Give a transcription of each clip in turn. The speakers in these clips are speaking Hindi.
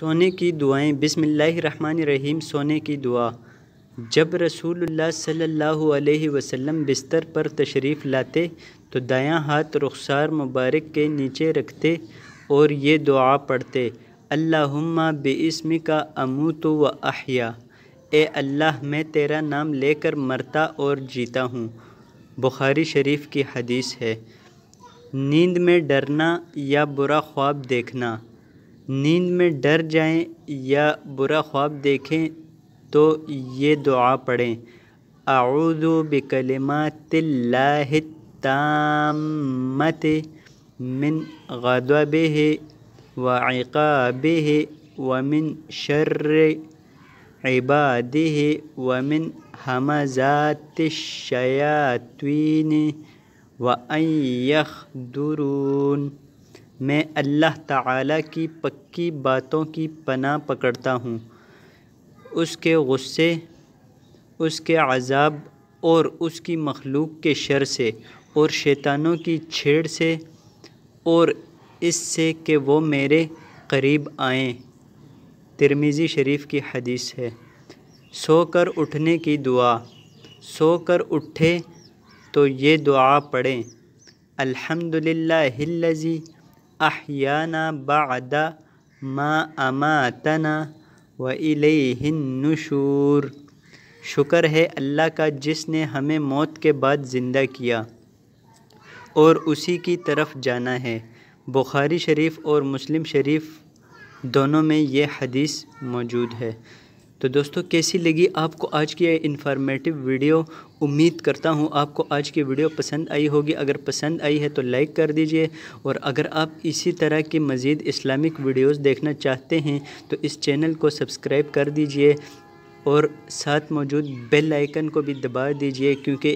सोने की दुआएं बिसमीम सोने की दुआ जब रसूलुल्लाह सल्लल्लाहु अलैहि वसल्लम बिस्तर पर तशरीफ़ लाते तो दायां हाथ रुखसार मुबारक के नीचे रखते और ये दुआ पढ़ते अल्लाहुम्मा बेइस्मी का अमूत व अहिया ए अल्लाह मैं तेरा नाम लेकर मरता और जीता हूँ बुखारी शरीफ की हदीस है नींद में डरना या बुरा ख्वाब देखना नींद में डर जाएं या बुरा ख्वाब देखें तो ये दुआ पढ़ें अऊदु बिकलिमातिल्लाहि ताम्मत मिन गदबह व इकाबह व मिन शर्र عباده ومن همزات الشياطين وأن يحضرون मैं अल्लाह ताला की पक्की बातों की पना पकड़ता हूँ उसके ग़ुस्से उसके अज़ाब और उसकी मखलूक के शर से और शैतानों की छेड़ से और इससे कि वो मेरे करीब आएँ तिरमीज़ी शरीफ की हदीस है सो कर उठने की दुआ सो कर उठे तो ये दुआ पढ़ें अल्हम्दुलिल्लाहिल्लज़ी अहियाना बाद मा अमातना व इलैहिन्नुशूर शुक्र है अल्लाह का जिसने हमें मौत के बाद ज़िंदा किया और उसी की तरफ जाना है बुखारी शरीफ़ और मुस्लिम शरीफ़ दोनों में ये हदीस मौजूद है तो दोस्तों कैसी लगी आपको आज की इन्फॉर्मेटिव वीडियो उम्मीद करता हूँ आपको आज की वीडियो पसंद आई होगी अगर पसंद आई है तो लाइक कर दीजिए और अगर आप इसी तरह की मज़ीद इस्लामिक वीडियोस देखना चाहते हैं तो इस चैनल को सब्सक्राइब कर दीजिए और साथ मौजूद बेल आइकन को भी दबा दीजिए क्योंकि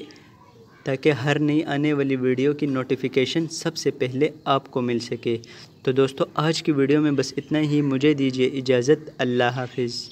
ताकि हर नई आने वाली वीडियो की नोटिफिकेशन सबसे पहले आपको मिल सके तो दोस्तों आज की वीडियो में बस इतना ही मुझे दीजिए इजाज़त अल्लाह हाफिज़